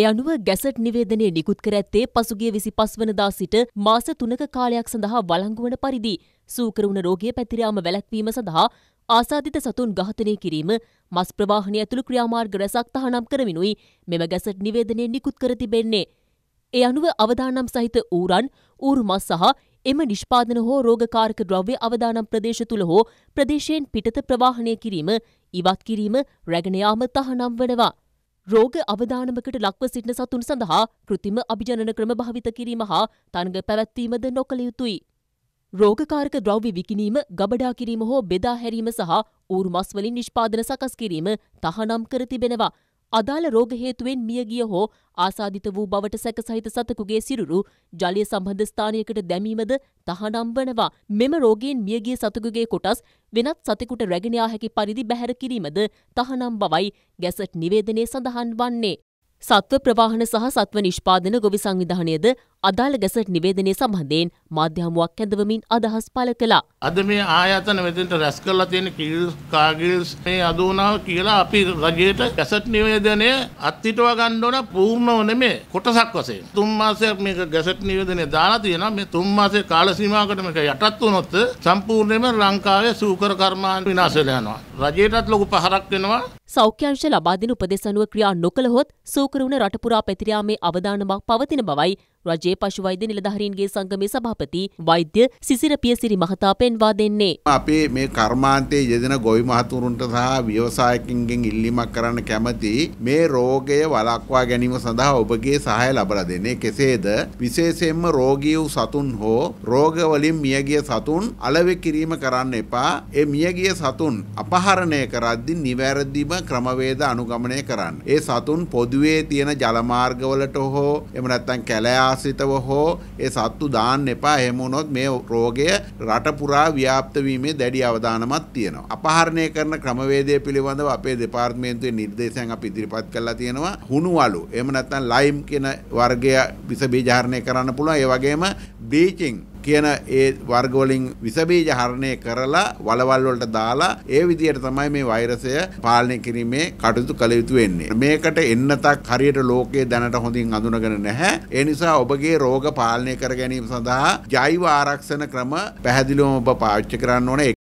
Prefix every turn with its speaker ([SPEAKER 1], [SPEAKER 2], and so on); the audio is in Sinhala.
[SPEAKER 1] ඒ අනුව ගැසට් නිවේදනය නිකුත් කර ඇත්තේ පසුගිය විසි පස්වනදා සිට මාස තුනක කාලයක් සඳහා වලංගුවන පරිදි සූකරවුණ රෝගය පැතිරයාම වැලැක්වීම සඳහා ආසාධිත සතුන් ඝාතනය කිරීම මස් ප්‍රවාහනය ඇතුළු ක්‍රියාමාර්ග රැසක් තහනම් කරමිනුයි මෙම ගැසට් නිවේදනය නිකුත් කර තිබෙන්නේ. ඒ අනුව අවදානම් සහිත ඌරන් ඌරු මස් සහ එම නිෂ්පාදන හෝ රෝගකාරක ද්‍රව්‍ය අවදානම් ප්‍රදේශ තුළ හෝ ප්‍රදේශයෙන් පිටත ප්‍රවාහනය කිරීම ඉවත් කිරීම රැගෙනයාම තහනම් වනවා. රෝග අවදානමකට ලක්ව සිටින සතුන් සඳහා කෘතිම අභිජනන ක්‍රම භාවිත කිරීම හා තරඟ පැවැත්වීමද නොකළ යුතුයි. රෝගකාරක ද්‍රව්‍ය විකිනීම, ගබඩා කිරීම හෝ බෙදා හැරීම සහ ඌරු මස් වලින් නිෂ්පාදන සකස් කිරීම තහනම් කර තිබෙනවා. අදාළ රෝග හේතුවෙන් මියගිය හෝ ආසාදිත වූ බවට සැකසහිත සතකුගේ සිරුරු ජලය සම්බන්ධ ස්ථානයකට දැමීමද තහනම් වනවා. මෙම රෝගයෙන් මියගිය සතකුගේ කොටස් වෙනත් සතෙකුට රැගෙනයා හැකි පරිදි බැහැර කිරීමද තහනම් බවයි ගැසට් නිවේදනය සඳහන් වන්නේ. සත්ව ප්‍රවාහන සහ සත්ව නිෂ්පාදන ගොවි සංවිධානයද අදාළ ගැසට් නිවේදනය සම්බන්ධයෙන් මාධ්‍ය හමුවක් ඇඳවමින් අදහස් පළ කළා.
[SPEAKER 2] අද මේ ආයතන මෙතෙන්ට රැස් කරලා තියෙන කිල්ස් කාගිල්ස් මේ අද වුණා කියලා අපි රජයට ගැසට් නිවේදනය අත්හිටවා ගන්න ඕන පූර්ණව නෙමෙයි කොටසක් වශයෙන්. තුන් මාසයක් මේක ගැසට් නිවේදනය දාලා තියෙනවා. මේ තුන් මාසේ කාල සීමාවකට මේක යටත් වුණොත් සම්පූර්ණයෙන්ම ලංකාවේ සූකර කර්මාන්ත විනාශ වෙලා යනවා. රජයටත් ලොකු පහරක් වෙනවා.
[SPEAKER 1] සෞඛ්‍යංශ ලබා දෙන උපදෙස් අනුව ක්‍රියා නොකළහොත් සූකර වුණ රට පුරා පැතිර යාමේ අවදානමක් පවතින බවයි රජයේ පශු වෛද්‍ය නිලධාරීන්ගේ සංගමේ සභාපති වෛද්‍ය සිසිර පියසිරි මහතා පෙන්වා දෙන්නේ.
[SPEAKER 3] අපේ මේ කර්මාන්තයේ යෙදෙන ගොවි මහතුරුන්ට සහ ව්‍යවසායකින්ගෙන් ඉල්ලීමක් කරන්න කැමති මේ රෝගය වළක්වා ගැනීම සඳහා ඔබගේ සහය ලබා දෙන්නේ. කෙසේද විශේෂයෙන්ම රෝගී වූ සතුන් හෝ රෝග වලින් මියගිය සතුන් අලෙවි කිරීම කරන්න එපා. ඒ මියගිය සතුන් අපහරණය කරද්දී නිවැරදිම ක්‍රමවේද අනුගමනය කරන්න. ඒ සතුන් පොදුවේ තියෙන ජලමාර්ගවලට හෝ එම නැත්නම් කැලෑ ආශ්‍රිතව හෝ ඒ සත්තු දාන්න එපා. එහෙම වුණොත් මේ රෝගය රට පුරා ව්‍යාප්ත වීමේ දැඩි අවධානමක් තියෙනවා. අපහරණය කරන ක්‍රමවේදය පිළිබඳව අපේ දෙපාර්තමේන්තුවේ නිර්දේශයන් අපි ඉදිරිපත් කළා තියෙනවා. හුණුවලු. එහෙම නැත්නම් ලයිම් කියන වර්ගය විස බීජ කරන්න පුළුවන්. ඒ වගේම බීචින් කියන ඒ වර්ගවලින් විසබීජ හරණය කරලා වලවල් වලට දාලා ඒ විදිහට තමයි මේ වෛරසය පාලනය කිරීමේ කටයුතු කළ යුතු වෙන්නේ. මේකට එන්නතක් හරියට ලෝකයේ දැනට හොඳින් අඳුනගෙන නැහැ. ඒ නිසා ඔබගේ රෝග පාලනය කර ගැනීම සඳහා ජෛව ආරක්ෂණ ක්‍රම පැහැදිලිවම ඔබ පාවිච්චි කරන්න ඕනේ.